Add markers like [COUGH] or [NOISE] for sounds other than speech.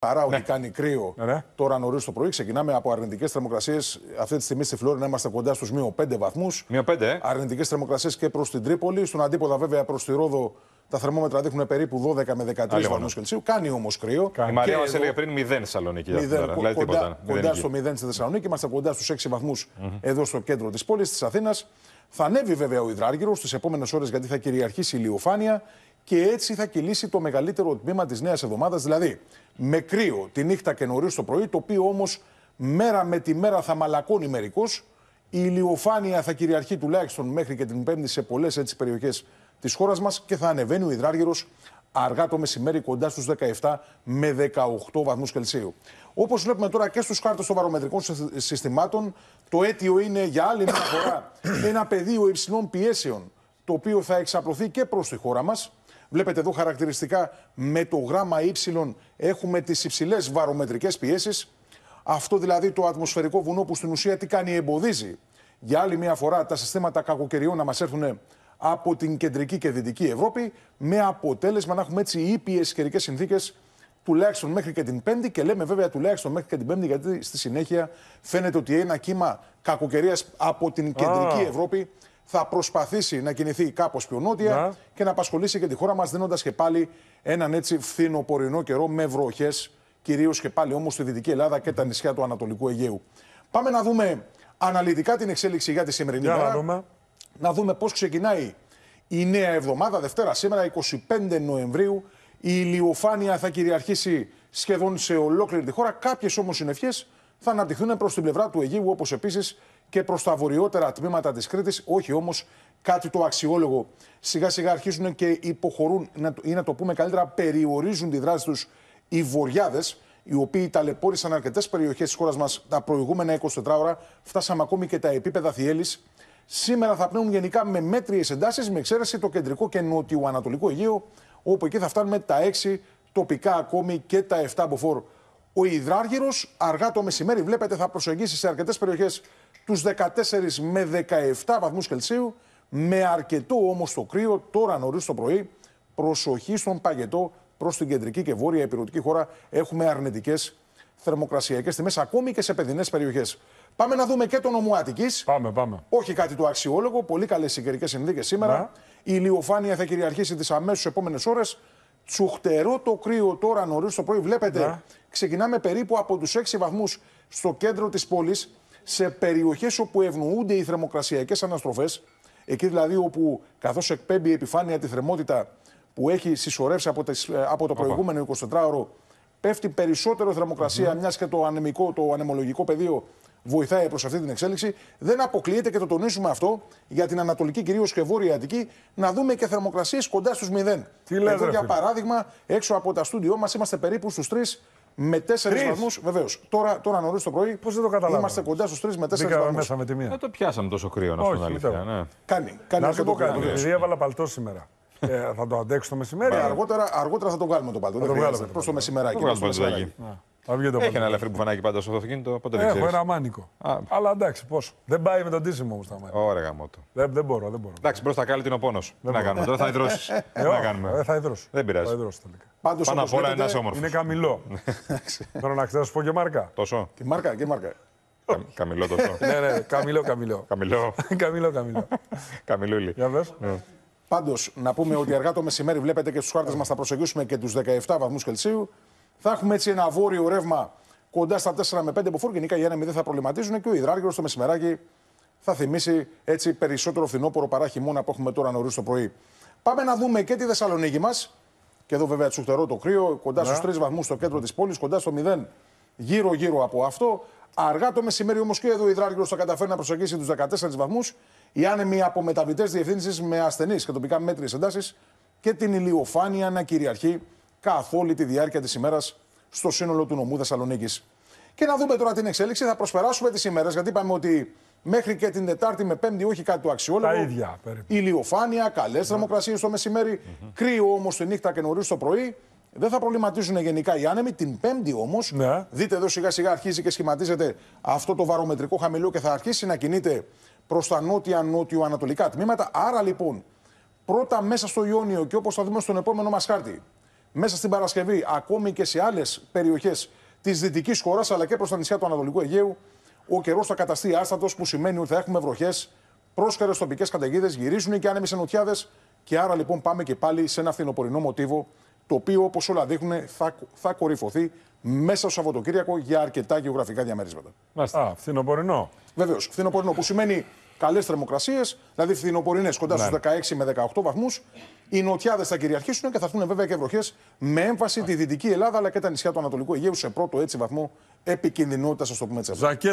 Παρά ότι ναι. κάνει κρύο ναι. τώρα νωρίς το πρωί. Ξεκινάμε από αρνητικές θερμοκρασίες. Αυτή τη στιγμή στη Φλόρινα είμαστε κοντά στους μείον 5 βαθμούς. Μείον 5. Ε. Αρνητικές θερμοκρασίες και προς την Τρίπολη. Στον αντίποδα, βέβαια, προς τη Ρόδο τα θερμόμετρα δείχνουν περίπου 12 με 13 βαθμού Κελσίου. Κάνει όμως κρύο. Η Μαρία μα έλεγε πριν 0 Θεσσαλονίκη. δηλαδή κοντά, κοντά στο 0 στη Θεσσαλονίκη. Είμαστε κοντά στους 6 βαθμού εδώ στο κέντρο της πόλης της Αθήνας. Θα ανέβει βέβαια ο υδράργυρος στις επόμενες ώρες γιατί θα κυριαρχήσει η ηλιοφάνεια και έτσι θα κυλήσει το μεγαλύτερο τμήμα της νέας εβδομάδας, δηλαδή με κρύο τη νύχτα και νωρίς το πρωί, το οποίο όμως μέρα με τη μέρα θα μαλακώνει μερικώ. Η ηλιοφάνεια θα κυριαρχεί τουλάχιστον μέχρι και την Πέμπτη σε πολλές έτσι περιοχές της χώρας μας και θα ανεβαίνει ο υδράργυρος αργά το μεσημέρι κοντά στους 17 με 18 βαθμούς Κελσίου. Όπως βλέπουμε τώρα και στους χάρτες των βαρομετρικών συστημάτων, το αίτιο είναι για άλλη μια φορά ένα πεδίο υψηλών πιέσεων το οποίο θα εξαπλωθεί και προς τη χώρα μας Βλέπετε εδώ χαρακτηριστικά με το γράμμα Y ε έχουμε τις υψηλές βαρομετρικές πιέσεις. Αυτό δηλαδή το ατμοσφαιρικό βουνό που στην ουσία τι κάνει εμποδίζει για άλλη μια φορά τα συστήματα κακοκαιριών να μας έρθουν από την κεντρική και δυτική Ευρώπη με αποτέλεσμα να έχουμε έτσι ήπιες καιρικές συνθήκες τουλάχιστον μέχρι και την Πέμπτη. Και λέμε βέβαια τουλάχιστον μέχρι και την Πέμπτη, γιατί στη συνέχεια φαίνεται ότι ένα κύμα κακοκαιρίας από την κεντρική Ευρώπη θα προσπαθήσει να κινηθεί κάπως πιο νότια και να απασχολήσει και τη χώρα μας δίνοντας και πάλι έναν έτσι φθινοπορεινό καιρό με βροχές, κυρίως και πάλι όμως στη Δυτική Ελλάδα και τα νησιά του Ανατολικού Αιγαίου. Πάμε να δούμε αναλυτικά την εξέλιξη για τη σημερινή μέρα. Να δούμε, να δούμε πώς ξεκινάει η νέα εβδομάδα, Δευτέρα σήμερα, 25 Νοεμβρίου. Η ηλιοφάνεια θα κυριαρχήσει σχεδόν σε ολόκληρη τη χώρα. Κάποιες όμως συνευχέ θα αναπτυχθούν προς την πλευρά του Αιγείου, όπως επίσης και προς τα βορειότερα τμήματα της Κρήτης, όχι όμως κάτι το αξιόλογο. Σιγά σιγά αρχίζουν και υποχωρούν, ή να το πούμε καλύτερα, περιορίζουν τη δράση τους οι βορειάδε, οι οποίοι ταλαιπώρησαν αρκετές περιοχές της χώρας μας τα προηγούμενα 24 ώρα. Φτάσαμε ακόμη και τα επίπεδα Θιέλης. Σήμερα θα πνέουν γενικά με μέτριες εντάσεις, με εξαίρεση το κεντρικό και νοτιοανατολικό Αιγαίο, όπου εκεί θα φτάνουμε τα 6, τοπικά ακόμη και τα 7 μποφόρ. Ο υδράργυρο αργά το μεσημέρι, βλέπετε, θα προσεγγίσει σε αρκετές περιοχές τους 14 με 17 βαθμούς Κελσίου, με αρκετό όμως το κρύο τώρα νωρίς το πρωί. Προσοχή στον παγετό προς την κεντρική και βόρεια υπηρετική χώρα. Έχουμε αρνητικές θερμοκρασιακές τιμές, ακόμη και σε παιδινές περιοχές. Πάμε να δούμε και τον νομό Πάμε, πάμε. Όχι κάτι το αξιόλογο. Πολύ καλές οι καιρικέ σήμερα. Ναι. Η ηλιοφάνεια θα κυριαρχήσει τις αμέσως επόμενες ώρες. Τσουχτερό το κρύο τώρα νωρίς το πρωί. Βλέπετε, ξεκινάμε περίπου από τους 6 βαθμούς στο κέντρο της πόλης, σε περιοχές όπου ευνοούνται οι θερμοκρασιακές αναστροφές. Εκεί δηλαδή όπου καθώς εκπέμπει η επιφάνεια τη θερμότητα που έχει συσσωρεύσει από, τις, ε, από το προηγούμενο 24ωρο, πέφτει περισσότερο θερμοκρασία, μιας και το, ανεμικό, το ανεμολογικό πεδίο βοηθάει προς αυτή την εξέλιξη. Δεν αποκλείεται και το τονίσουμε αυτό για την Ανατολική κυρίως και Βόρεια Αττική να δούμε και θερμοκρασίες κοντά στους 0. Τι λέτε, Εδώ, για παράδειγμα, έξω από τα στούντιό μας είμαστε περίπου στους 3 με 4 βαθμούς. Βεβαίως. Τώρα, τώρα νωρίς το πρωί. Πώς δεν το καταλάβαμε. Είμαστε κοντά στους 3 με 4 βαθμούς. μέσα με Δεν το πιάσαμε τόσο κρύο, να σου πω Ναι. Κάνει. κάνει να το κάνω. Επειδή έβαλα παλτό σήμερα. ε, θα το αντέξω το μεσημέρι. αργότερα, αργότερα θα το βγάλουμε το παλτό. Προς το μεσημεράκι. Αυγή το Έχει ένα ελαφρύ μπουφανάκι πάντα στο αυτοκίνητο. Πότε δεν Έχω ένα μάνικο. Α. Αλλά εντάξει, πόσο. Δεν πάει με τον τίσιμο όμως τα μάτια. Ωραία, το. Δεν, δεν μπορώ, δεν μπορώ. Εντάξει, μπροστά κάλει την οπόνος. Δεν να κάνουμε. Τώρα θα ιδρώσει. Ε, να κάνουμε. Δεν θα ιδρώσει. Δεν πειράζει. Πάντως πάνω απ' ένα όμορφος. Είναι καμιλό. [LAUGHS] Θέλω να ξέρω, σου πω και μάρκα. Τόσο. Και μάρκα, και μάρκα. Καμιλό το [LAUGHS] Ναι, ναι, καμιλό, καμιλό. Καμιλό. [LAUGHS] Καμιλό, καμιλό. Καμιλούλι. Για ναι. Πάντως, να πούμε ότι αργά το μεσημέρι βλέπετε και στους χάρτες μας θα προσεγγίσουμε και τους 17 βαθμούς Κελσίου. Θα έχουμε έτσι ένα βόρειο ρεύμα κοντά στα 4 με 5 που γενικά οι με δεν θα προβληματίζουν και ο υδράργυρος το μεσημεράκι θα θυμίσει έτσι περισσότερο φθινόπωρο παρά χειμώνα που έχουμε τώρα νωρίς το πρωί. Πάμε να δούμε και τη Θεσσαλονίκη μας. Και εδώ βέβαια τσουχτερό το κρύο, κοντά στους 3 ναι. βαθμούς στο κέντρο της πόλης, κοντά στο 0 γύρω-γύρω από αυτό. Αργά το μεσημέρι όμως και εδώ ο υδράργυρος θα καταφέρει να προσεγγίσει τους 14 βαθμούς. Οι άνεμοι από μεταβητές διευθύνσεις με ασθενείς και τοπικά μέτριε εντάσεις και την ηλιοφάνεια να κυριαρχεί καθ' όλη τη διάρκεια της ημέρας στο σύνολο του νομού Θεσσαλονίκης. Και να δούμε τώρα την εξέλιξη. Θα προσπεράσουμε τις ημέρες, γιατί είπαμε ότι μέχρι και την Τετάρτη με Πέμπτη, όχι κάτι του αξιόλογο. Τα ίδια περίπου. Ηλιοφάνεια, καλές ναι. θερμοκρασίες το μεσημέρι. Mm-hmm. Κρύο όμως τη νύχτα και νωρίς το πρωί. Δεν θα προβληματίζουν γενικά οι άνεμοι. Την Πέμπτη όμως, ναι. δείτε εδώ σιγά σιγά αρχίζει και σχηματίζεται αυτό το βαρομετρικό χαμηλό και θα αρχίσει να κινείται προς τα νότια-νότιο-ανατολικά τμήματα. Άρα λοιπόν, πρώτα μέσα στο Ιόνιο και όπως θα δούμε στον επόμενο μας χάρτη, μέσα στην Παρασκευή, ακόμη και σε άλλες περιοχές της δυτικής χώρας αλλά και προς τα νησιά του Ανατολικού Αιγαίου, ο καιρός θα καταστεί άστατος, που σημαίνει ότι θα έχουμε βροχές, πρόσκαιρες τοπικές καταιγίδες, γυρίζουν και άνεμοι ενωτιάδε. Και άρα λοιπόν πάμε και πάλι σε ένα φθινοπορεινό μοτίβο, το οποίο όπως όλα δείχνουν θα, θα κορυφωθεί μέσα στο Σαββατοκύριακο για αρκετά γεωγραφικά διαμερίσματα. Α, φθινοπορεινό. Βεβαίως. Φθινοπορεινό, που σημαίνει καλές θερμοκρασίες, δηλαδή φθινοπορεινέ κοντά στους 16 ναι. με 18 βαθμούς. Οι νοτιάδες θα κυριαρχήσουν και θα έρθουν βέβαια και βροχές με έμφαση τη Δυτική Ελλάδα αλλά και τα νησιά του Ανατολικού Αιγαίου σε πρώτο έτσι βαθμό επικινδυνότητα, ας το πούμε έτσι.